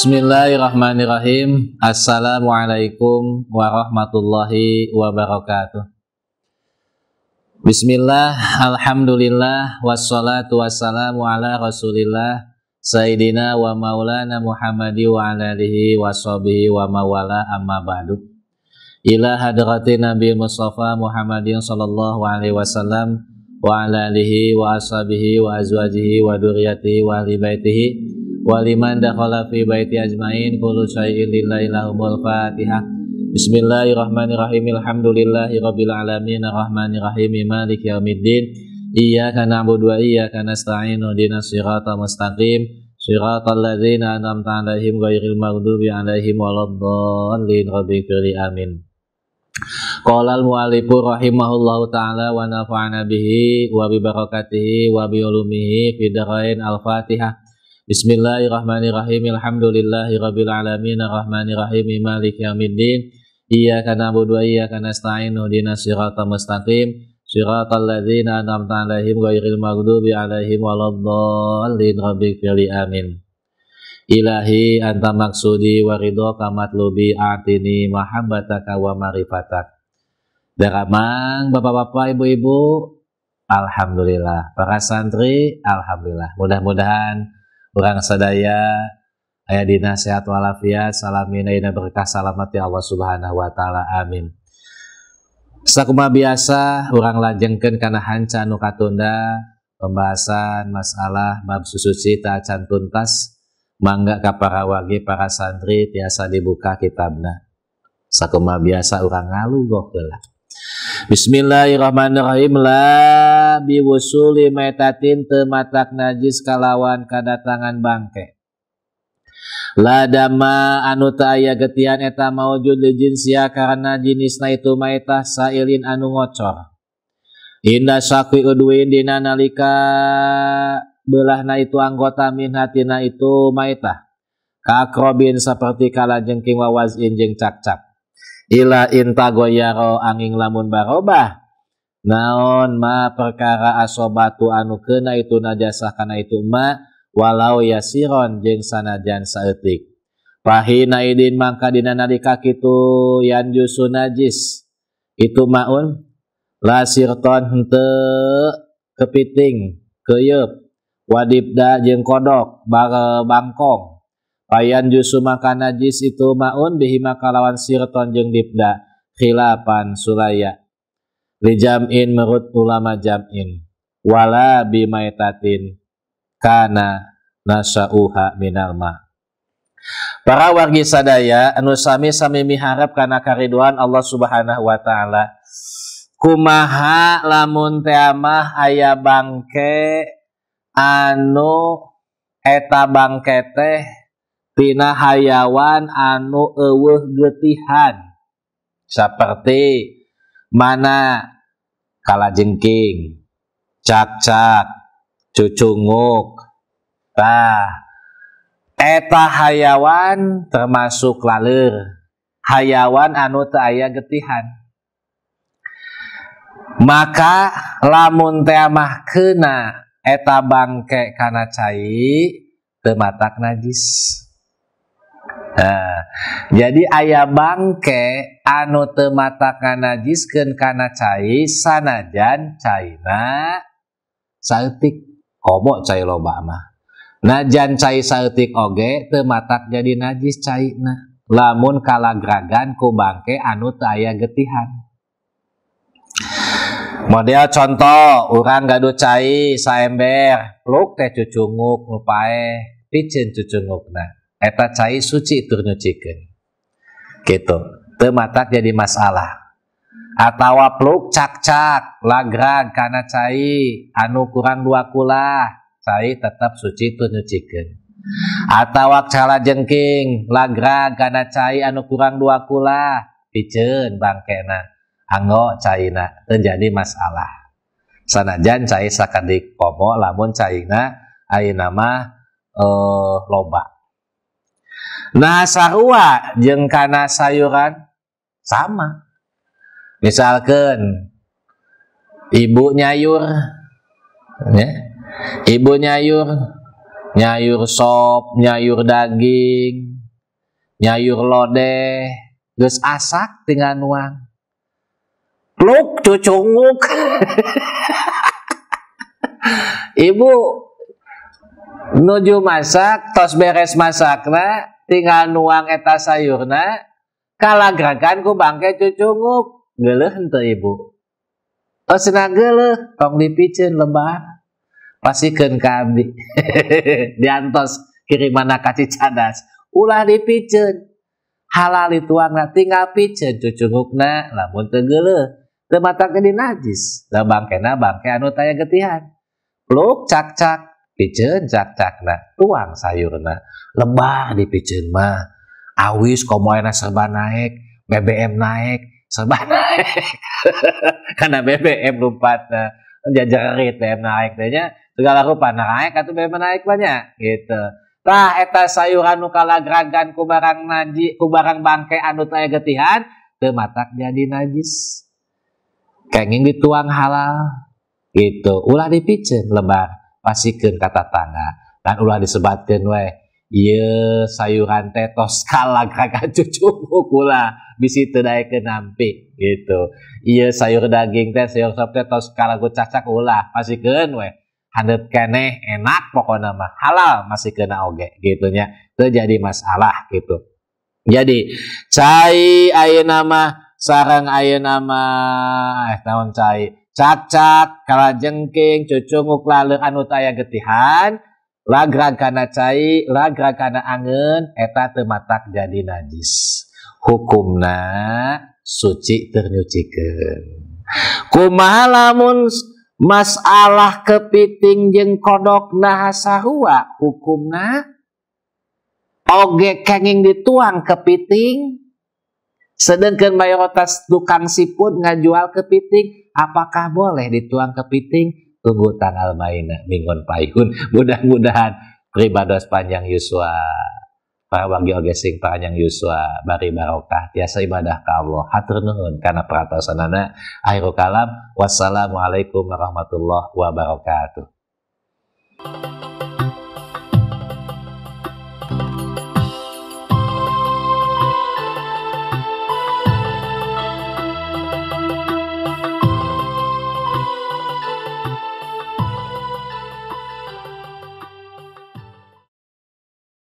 Bismillahirrahmanirrahim. Assalamualaikum warahmatullahi wabarakatuh. Bismillah, alhamdulillah, wassalatu wassalamu ala rasulillah, Sayyidina wa maulana Muhammadi wa ala alihi wa sahbihi wa mawala amma ba'du. Ila hadrati Nabi Mustafa Muhammadin sallallahu alaihi wasallam wa ala alihi wa ashabihi wa azwajihi wa duriyatihi wa ahli waliman dakhala fi baiti ajmain kullu syai'in lillahi lahumul fatihah Bismillahirrahmanirrahim Alhamdulillahi rabbil alamin arrahmanirrahim maliki yaumiddin Iyyaka na'budu wa iyyaka nasta'in ihdinas siratal mustaqim siratal ladzina an'amta 'alaihim ghairil maghdubi 'alaihim waladdallin rabbi amin Qala al-mu'allifu rahimahullahu taala wa nafa'ana bihi wa bi barakatihi wa bi ulumihi fid al-Fatihah. Bismillahirrahmanirrahim. rabbil alamin arrahmanir rahim maliki yaumiddin. Iyyaka na'budu wa iyyaka nasta'in ihdinas siratal mustaqim. Siratal ladzina an'amta 'alaihim ghairil maghdubi 'alaihim waladdallin. Rabbighfir li amin. Ilahi anta maksudi wa ridhaka matlubi atini mahabbataka wa marifatak. Daramang Bapak-bapak, Ibu-ibu, alhamdulillah. Para santri, alhamdulillah. Mudah-mudahan orang sadaya ayah dina sehat walafiat salamin ayah berkah salamat ya Allah subhanahu wa ta'ala amin Sakuma biasa orang lanjengkan karena hanca katunda pembahasan masalah bab susuci cita tuntas mangga ka para wagi para santri tiasa dibuka kitabna sakuma biasa orang ngalu gokelah Bismillahirrahmanirrahim la biwusuli metatin tematak najis kalawan kadatangan bangke dama anu taaya getian eta maujud li jinsia karena jenisna itu maitah sailin anu ngocor. Inda sakwi udwin dina nalika belahna itu anggota min hatina itu maitah. Kakrobin seperti kalajengking wawazin jeng cak-cak. Ila inntagoyaro aning lamun baroba naon ma perkara asbattu anu kena itu najaskana itu ma walau yasiron jeng sanajan Saetik rahiaidin makadina nadikak itu Yan jusu najis itu mauun lairton te kepiting keyup wadibda jeng kodok bare Bangkong yang Payan jusu maka najis itu maun bihima kalawan sirton jeng dipda khilapan sulaya. Lijam'in merut ulama jam'in. Wala bimaitatin kana nasa'uha minal ma'. Para wargi sadaya anu sami sami miharap karena kariduan Allah Subhanahu wa taala. Kumaha lamun teamah ayah bangke anu eta bangke teh tina hayawan anu eueuh getihan seperti mana kalajengking cak-cak cucunguk tah eta hayawan termasuk lalur hayawan anu teu aya getihan maka lamun teh mah kena eta bangke kana cai teu matak najis Nah, jadi ayah bangke anu tematakan najisken karena cai sanajan na saltik kobok cai loba mah najan cai saltik oge tematak jadi najis cai na, lamun kalagragan ku bangke anu taya getihan model contoh orang gaduh cai saember luk teh cucunguk lupae picin cucunguk nah eta cai suci tur nyucikeun gitu teu matak jadi masalah atawa pluk cak-cak lagrag karena cai anu kurang dua kula cai tetap suci tur nyucikeun atawa cala jengking lagrag karena cai anu kurang dua kula piceun bangkena anggo caina terjadi masalah sanajan cai sakadik pomo lamun caina ayeuna mah eh, loba Nah sarua jengkana kana sayuran sama. Misalkan ibu nyayur ya. Ibu nyayur nyayur sop, nyayur daging, nyayur lodeh, terus asak dengan uang. Luk cucunguk. ibu nuju masak, tos beres masak, nah, tinggal nuang eta sayurna kalagrakan ku bangke cucunguk, geleh henteu ibu senang geleh tong dipiceun lembah pasikeun ka abdi diantos kirimana kaci cadas ulah dipiceun halal angna tinggal piceun cucungukna lamun teu geleh teu mata najis da kena bangke anu taya getihan pluk cak cak pijen jatjakna tuang sayurna lebah dipijen mah awis komoena serba naik BBM naik serba naik karena BBM lupa eh, jajar BBM naik tanya segala rupa naik atau BBM naik banyak gitu tah eta sayuran nu kalagragan ku barang naji ku bangke anu taya getihan teu matak jadi najis kenging dituang halal gitu ulah dipijen lebar pastikan kata tatangga dan ulah disebatkeun we iya sayuran tetos tos kakak ka kula bisi terdaya kenampi nampi gitu iya sayur daging teh sayur sop tetos kalah gue cacak ulah pastikan we handet keneh enak pokoknya mah halal masih kena oge gitu nya terjadi masalah gitu jadi cai ayeuna nama sarang ayeuna nama eh tahun cai cacat kalajengking cucunguk laleng anu taya getihan lagragana cai lagragana angen eta tematak jadi najis hukumna suci ternyucikan. kumaha lamun masalah kepiting jeng kodok nah hukumna oge kenging dituang kepiting Sedangkan mayoritas tukang siput ngajual kepiting, apakah boleh dituang kepiting? Tunggu tanggal maina eh, minggu paikun. Mudah-mudahan pribados panjang yuswa. Para wangi oge sing panjang yuswa bari barokah biasa ibadah ke Allah. Hatur nuhun kana anak. Akhirul kalam. Wassalamualaikum warahmatullahi wabarakatuh.